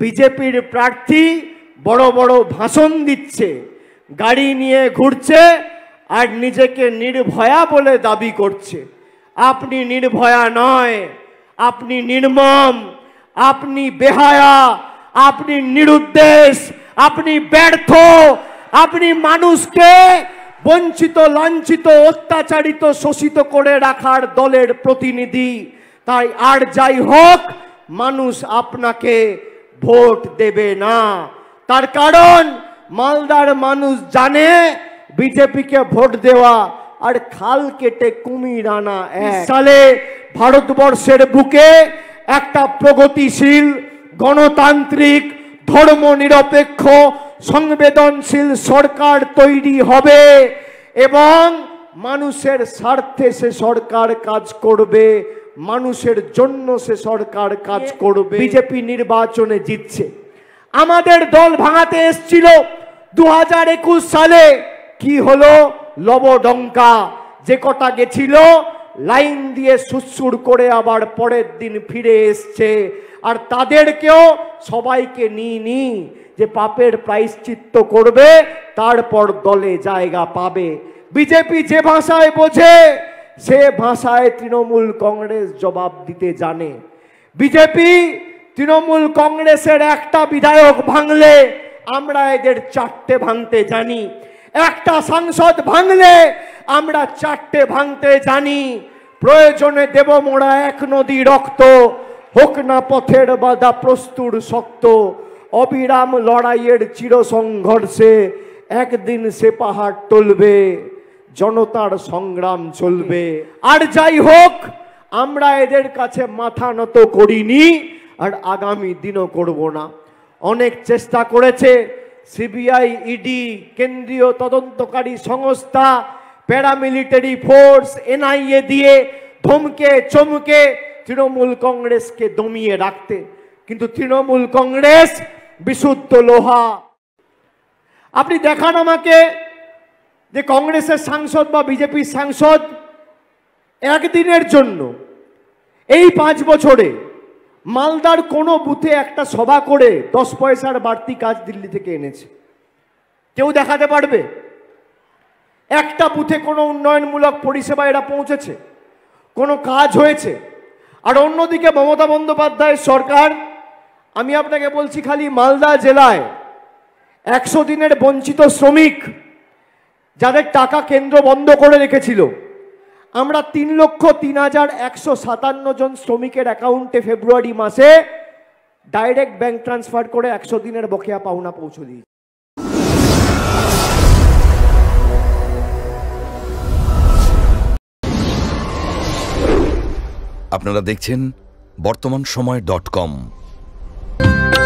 বিজেপির প্রার্থী বড় বড় ভাষণ দিচ্ছে গাড়ি নিয়ে ঘুরছে আর নিজেকে নির্ভয়া বলে দাবি করছে আপনি নির্ভয়া নয় আপনি নির্মম আপনি বেহায়া আপনি নিরুদ্দেশ আপনি ব্যর্থ আপনি মানুষকে বঞ্চিত লাঞ্ছিত অত্যাচারিত শোষিত করে রাখার দলের প্রতিনিধি তাই আর যাই হোক মানুষ আপনাকে ভোট দেবে না তার কারণ মালদার মানুষ জানে বিজেপিকে ভোট দেওয়া আর খাল কেটে কুমির আনা সালে ভারতবর্ষের বুকে একটা প্রগতিশীল গণতান্ত্রিক ধর্ম নিরপেক্ষ সংবেদনশীল সরকার তৈরি হবে এবং মানুষের স্বার্থে সে সরকার কাজ করবে মানুষের জন্য সে সরকার কাজ করবে বিজেপি নির্বাচনে জিতছে আমাদের দল ভাঙাতে এসছিল দু সালে কি হলো লবডঙ্কা যে কটা গেছিল লাইন দিয়ে সুসুর করে আবার পরের দিন ফিরে এসছে আর তাদেরকেও সবাইকে নিয়ে নি যে পাপের প্রায়শ্চিত্ত করবে তারপর দলে জায়গা পাবে বিজেপি যে ভাষায় বোঝে সে ভাষায় তৃণমূল কংগ্রেস জবাব দিতে জানে বিজেপি তৃণমূল কংগ্রেসের একটা বিধায়ক ভাঙলে আমরা এদের চারটে ভাঙতে জানি একটা সাংসদ ভাঙলে আমরা চারটে ভাঙতে জানি প্রয়োজনে দেব মোড়া এক নদী রক্ত হোক না পথের বাধা প্রস্তুর শক্ত অবিরাম লড়াইয়ের চিরসংঘর্ষে একদিন সে পাহাড় তুলবে জনতার সংগ্রাম চলবে আর যাই হোক আমরা এদের কাছে মাথা নত করিনি আর আগামী দিনও করব না অনেক চেষ্টা করেছে সিবিআই ইডি কেন্দ্রীয় তদন্তকারী সংস্থা প্যারামিলিটারি ফোর্স এনআইএ দিয়ে ধমকে চমকে তৃণমূল কংগ্রেসকে দমিয়ে রাখতে কিন্তু তৃণমূল কংগ্রেস বিশুদ্ধ লোহা আপনি দেখান আমাকে যে কংগ্রেসের সাংসদ বা বিজেপির সাংসদ একদিনের জন্য এই পাঁচ বছরে মালদার কোনো বুথে একটা সভা করে দশ পয়সার বাড়তি কাজ দিল্লি থেকে এনেছে কেউ দেখাতে পারবে একটা বুথে কোনো উন্নয়নমূলক পরিষেবা এরা পৌঁছেছে কোনো কাজ হয়েছে আর অন্যদিকে মমতা বন্দ্যোপাধ্যায়ের সরকার আমি আপনাকে বলছি খালি মালদা জেলায় একশো দিনের বঞ্চিত শ্রমিক যাদের টাকা কেন্দ্র বন্ধ করে রেখেছিল আমরা তিন লক্ষ তিন হাজার একশো সাতান্ন জন শ্রমিকের অ্যাকাউন্টে ফেব্রুয়ারি মাসে ডাইরেক্ট ব্যাংক ট্রান্সফার করে একশো দিনের বকেয়া পাওনা পৌঁছে দিই আপনারা দেখছেন বর্তমান সময় ডট কম